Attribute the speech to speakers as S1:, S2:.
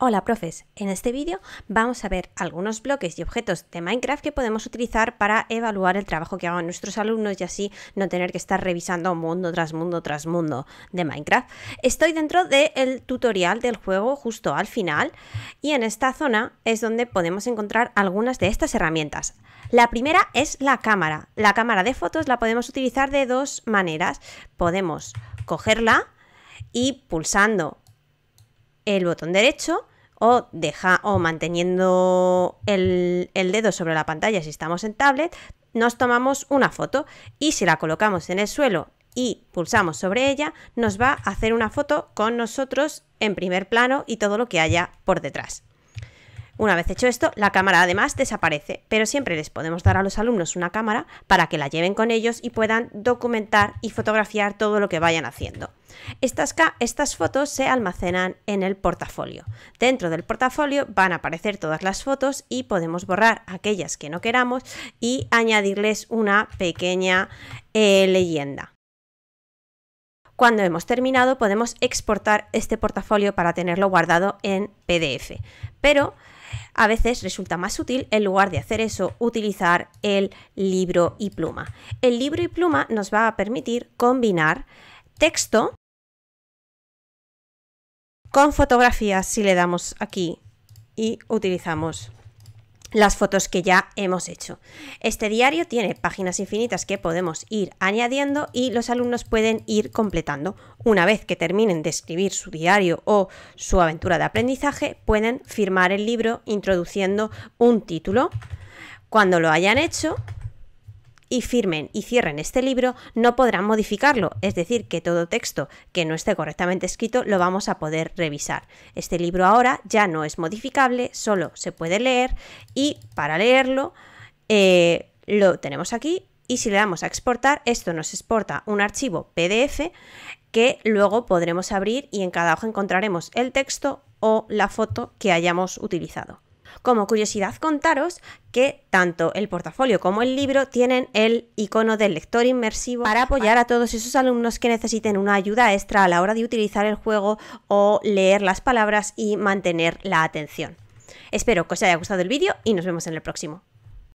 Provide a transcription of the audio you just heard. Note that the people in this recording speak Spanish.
S1: Hola profes, en este vídeo vamos a ver algunos bloques y objetos de Minecraft que podemos utilizar para evaluar el trabajo que hagan nuestros alumnos y así no tener que estar revisando mundo tras mundo tras mundo de Minecraft. Estoy dentro del tutorial del juego justo al final y en esta zona es donde podemos encontrar algunas de estas herramientas. La primera es la cámara. La cámara de fotos la podemos utilizar de dos maneras. Podemos cogerla y pulsando el botón derecho o, deja, o manteniendo el, el dedo sobre la pantalla si estamos en tablet, nos tomamos una foto y si la colocamos en el suelo y pulsamos sobre ella, nos va a hacer una foto con nosotros en primer plano y todo lo que haya por detrás. Una vez hecho esto, la cámara además desaparece, pero siempre les podemos dar a los alumnos una cámara para que la lleven con ellos y puedan documentar y fotografiar todo lo que vayan haciendo. Estas, fotos se almacenan en el portafolio. Dentro del portafolio van a aparecer todas las fotos y podemos borrar aquellas que no queramos y añadirles una pequeña eh, leyenda. Cuando hemos terminado podemos exportar este portafolio para tenerlo guardado en PDF. Pero a veces resulta más útil en lugar de hacer eso utilizar el libro y pluma. El libro y pluma nos va a permitir combinar texto con fotografías si le damos aquí y utilizamos las fotos que ya hemos hecho. Este diario tiene páginas infinitas que podemos ir añadiendo y los alumnos pueden ir completando. Una vez que terminen de escribir su diario o su aventura de aprendizaje, pueden firmar el libro introduciendo un título. Cuando lo hayan hecho, y firmen y cierren este libro, no podrán modificarlo, es decir, que todo texto que no esté correctamente escrito lo vamos a poder revisar. Este libro ahora ya no es modificable, solo se puede leer y para leerlo eh, lo tenemos aquí y si le damos a exportar, esto nos exporta un archivo PDF que luego podremos abrir y en cada hoja encontraremos el texto o la foto que hayamos utilizado. Como curiosidad contaros que tanto el portafolio como el libro tienen el icono del lector inmersivo para apoyar a todos esos alumnos que necesiten una ayuda extra a la hora de utilizar el juego o leer las palabras y mantener la atención. Espero que os haya gustado el vídeo y nos vemos en el próximo.